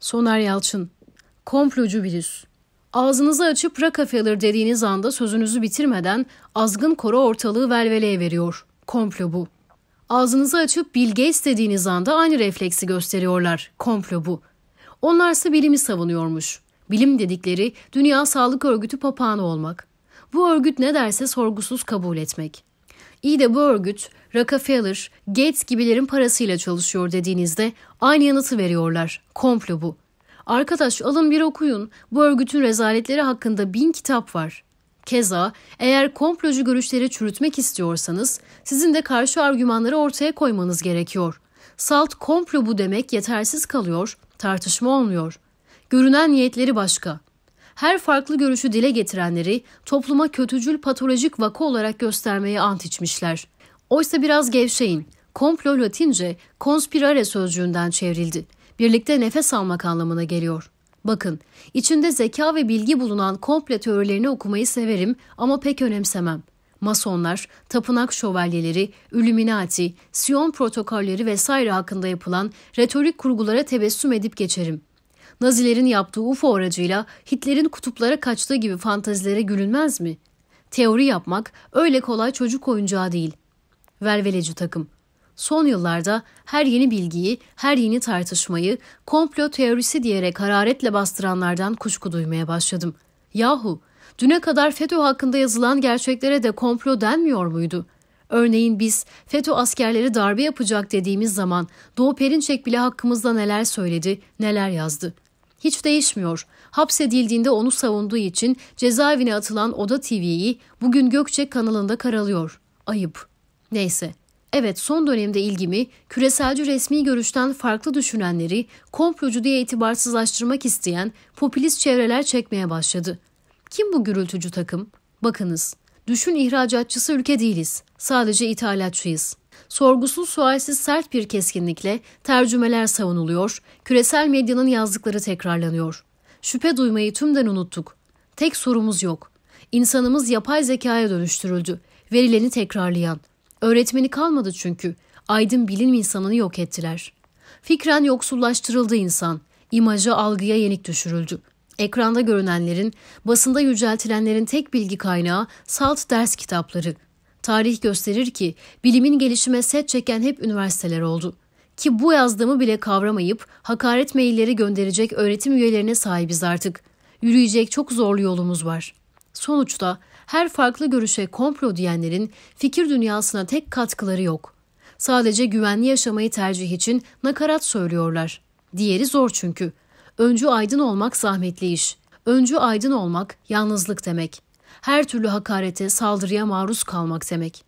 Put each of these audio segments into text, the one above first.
Soner Yalçın Komplocu virüs Ağzınızı açıp Rockefeller dediğiniz anda sözünüzü bitirmeden azgın koro ortalığı velveleye veriyor. Komplo bu. Ağzınızı açıp Bill Gates dediğiniz anda aynı refleksi gösteriyorlar. Komplo bu. Onlarsa bilimi savunuyormuş. Bilim dedikleri Dünya Sağlık Örgütü papağanı olmak. Bu örgüt ne derse sorgusuz kabul etmek. İyi de bu örgüt Rockefeller, Gates gibilerin parasıyla çalışıyor dediğinizde aynı yanıtı veriyorlar. Komplo bu. Arkadaş alın bir okuyun. Bu örgütün rezaletleri hakkında bin kitap var. Keza eğer komplocu görüşleri çürütmek istiyorsanız sizin de karşı argümanları ortaya koymanız gerekiyor. Salt komplo bu demek yetersiz kalıyor, tartışma olmuyor. Görünen niyetleri başka her farklı görüşü dile getirenleri topluma kötücül patolojik vaka olarak göstermeye ant içmişler. Oysa biraz gevşeyin. Komplo latince conspirare sözcüğünden çevrildi. Birlikte nefes almak anlamına geliyor. Bakın, içinde zeka ve bilgi bulunan komple teorilerini okumayı severim ama pek önemsemem. Masonlar, tapınak şövalyeleri, Illuminati, Siyon protokolleri vesaire hakkında yapılan retorik kurgulara tebessüm edip geçerim. Nazilerin yaptığı UFO aracıyla Hitler'in kutuplara kaçtığı gibi fantazilere gülünmez mi? Teori yapmak öyle kolay çocuk oyuncağı değil. Velveleci takım. Son yıllarda her yeni bilgiyi, her yeni tartışmayı komplo teorisi diyerek hararetle bastıranlardan kuşku duymaya başladım. Yahu, düne kadar FETÖ hakkında yazılan gerçeklere de komplo denmiyor muydu?'' Örneğin biz FETÖ askerleri darbe yapacak dediğimiz zaman Doğu Perinçek bile hakkımızda neler söyledi, neler yazdı hiç değişmiyor. Hapsedildiğinde onu savunduğu için cezaevine atılan Oda TV'yi bugün Gökçek kanalında karalıyor. Ayıp. Neyse. Evet son dönemde ilgimi küreselci resmi görüşten farklı düşünenleri komplocu diye itibarsızlaştırmak isteyen popülist çevreler çekmeye başladı. Kim bu gürültücü takım? Bakınız. Düşün ihracatçısı ülke değiliz. Sadece ithalatçıyız. Sorgusuz sualsiz sert bir keskinlikle tercümeler savunuluyor, küresel medyanın yazdıkları tekrarlanıyor. Şüphe duymayı tümden unuttuk. Tek sorumuz yok. İnsanımız yapay zekaya dönüştürüldü. Verileni tekrarlayan. Öğretmeni kalmadı çünkü. Aydın bilim insanını yok ettiler. Fikren yoksullaştırıldı insan. İmaja algıya yenik düşürüldü. Ekranda görünenlerin, basında yüceltilenlerin tek bilgi kaynağı salt ders kitapları.'' Tarih gösterir ki bilimin gelişime set çeken hep üniversiteler oldu. Ki bu yazdığımı bile kavramayıp hakaret mailleri gönderecek öğretim üyelerine sahibiz artık. Yürüyecek çok zorlu yolumuz var. Sonuçta her farklı görüşe komplo diyenlerin fikir dünyasına tek katkıları yok. Sadece güvenli yaşamayı tercih için nakarat söylüyorlar. Diğeri zor çünkü. Öncü aydın olmak zahmetli iş. Öncü aydın olmak yalnızlık demek.'' her türlü hakarete, saldırıya maruz kalmak demek.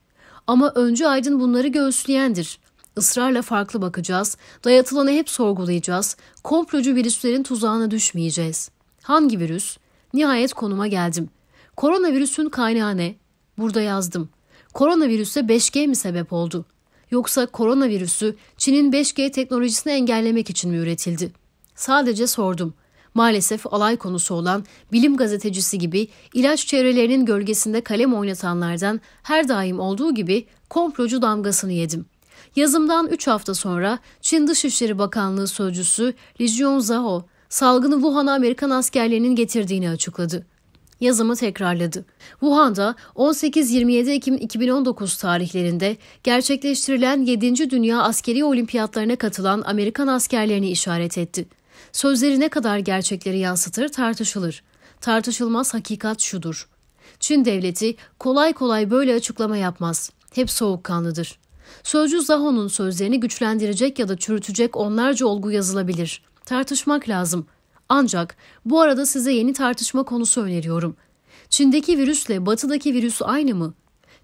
Ama öncü aydın bunları göğüsleyendir. Israrla farklı bakacağız, dayatılanı hep sorgulayacağız, komplocu virüslerin tuzağına düşmeyeceğiz. Hangi virüs? Nihayet konuma geldim. Koronavirüsün kaynağı ne? Burada yazdım. Koronavirüse 5G mi sebep oldu? Yoksa koronavirüsü Çin'in 5G teknolojisini engellemek için mi üretildi? Sadece sordum maalesef alay konusu olan bilim gazetecisi gibi ilaç çevrelerinin gölgesinde kalem oynatanlardan her daim olduğu gibi komplocu damgasını yedim. Yazımdan 3 hafta sonra Çin Dışişleri Bakanlığı Sözcüsü Li Zhao salgını Wuhan'a Amerikan askerlerinin getirdiğini açıkladı yazımı tekrarladı. Wuhan'da 18-27 Ekim 2019 tarihlerinde gerçekleştirilen 7. Dünya Askeri Olimpiyatlarına katılan Amerikan askerlerini işaret etti. Sözleri ne kadar gerçekleri yansıtır tartışılır. Tartışılmaz hakikat şudur. Çin devleti kolay kolay böyle açıklama yapmaz. Hep soğukkanlıdır. Sözcü Zaho'nun sözlerini güçlendirecek ya da çürütecek onlarca olgu yazılabilir. Tartışmak lazım. Ancak bu arada size yeni tartışma konusu öneriyorum. Çin'deki virüsle batıdaki virüs aynı mı?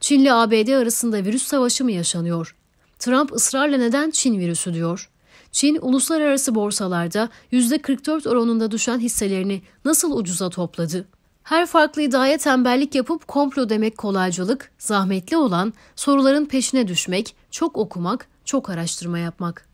Çinli ABD arasında virüs savaşı mı yaşanıyor? Trump ısrarla neden Çin virüsü diyor? Çin uluslararası borsalarda %44 oranında düşen hisselerini nasıl ucuza topladı? Her farklı iddiaya tembellik yapıp komplo demek kolaycılık, zahmetli olan soruların peşine düşmek, çok okumak, çok araştırma yapmak.